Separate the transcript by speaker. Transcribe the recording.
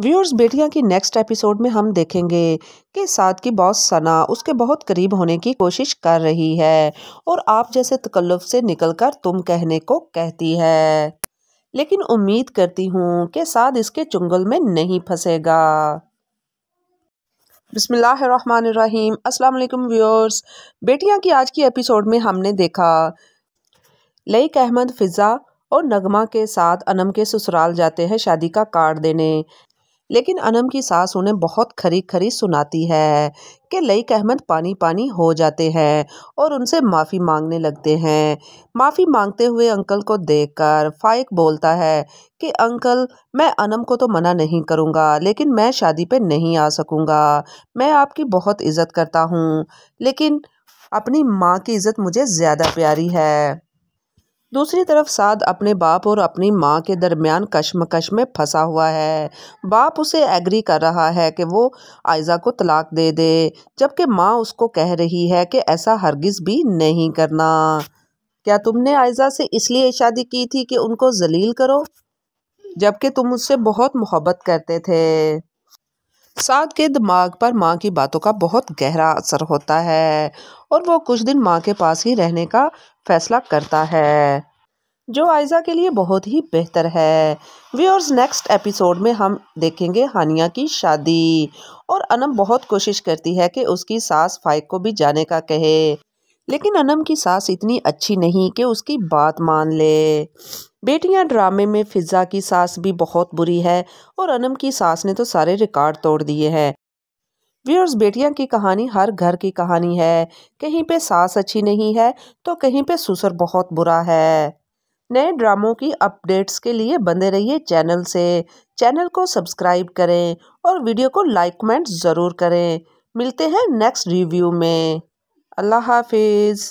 Speaker 1: viewers बेटिया की next episode में हम देखेंगे कि साथ की बॉस सना उसके बहुत करीब होने की कोशिश कर रही है और आप जैसे तकल्लुफ से निकलकर तुम कहने को कहती है लेकिन उम्मीद करती हूँ कि साथ इसके चुंगल में नहीं फंसेगा बिसमीम असलकम व्यूअर्स बेटिया की आज की एपिसोड में हमने देखा लईक अहमद फिज़ा और नगमा के साथ अनम के ससुराल जाते हैं शादी का कार्ड देने लेकिन अनम की सास उन्हें बहुत खरी खरी सुनाती है कि लईक अहमद पानी पानी हो जाते हैं और उनसे माफ़ी मांगने लगते हैं माफ़ी मांगते हुए अंकल को देखकर फाइक बोलता है कि अंकल मैं अनम को तो मना नहीं करूँगा लेकिन मैं शादी पे नहीं आ सकूँगा मैं आपकी बहुत इज़्ज़त करता हूँ लेकिन अपनी माँ की इज़्ज़त मुझे ज़्यादा प्यारी है दूसरी तरफ साद अपने बाप और अपनी माँ के दरमियान कश्मकश में फंसा हुआ है बाप उसे एग्री कर रहा है कि वो आयजा को तलाक दे दे जबकि माँ उसको कह रही है कि ऐसा हरगिज़ भी नहीं करना क्या तुमने आयजा से इसलिए शादी की थी कि उनको जलील करो जबकि तुम उससे बहुत मोहब्बत करते थे साद के दिमाग पर माँ की बातों का बहुत गहरा असर होता है और वो कुछ दिन माँ के पास ही रहने का फैसला करता है जो आयजा के लिए बहुत ही बेहतर है व्यूअर्स नेक्स्ट एपिसोड में हम देखेंगे हानिया की शादी और अनम बहुत कोशिश करती है कि उसकी सास फाइक को भी जाने का कहे लेकिन अनम की सास इतनी अच्छी नहीं कि उसकी बात मान ले बेटियां ड्रामे में फिज़ा की सास भी बहुत बुरी है और अनम की सास ने तो सारे रिकॉर्ड तोड़ दिए हैं व्यूअर्स बेटियां की कहानी हर घर की कहानी है कहीं पे सास अच्छी नहीं है तो कहीं पे सुसर बहुत बुरा है नए ड्रामों की अपडेट्स के लिए बंधे रहिए चैनल से चैनल को सब्सक्राइब करें और वीडियो को लाइक कमेंट ज़रूर करें मिलते हैं नेक्स्ट रिव्यू में अल्लाह हाफिज़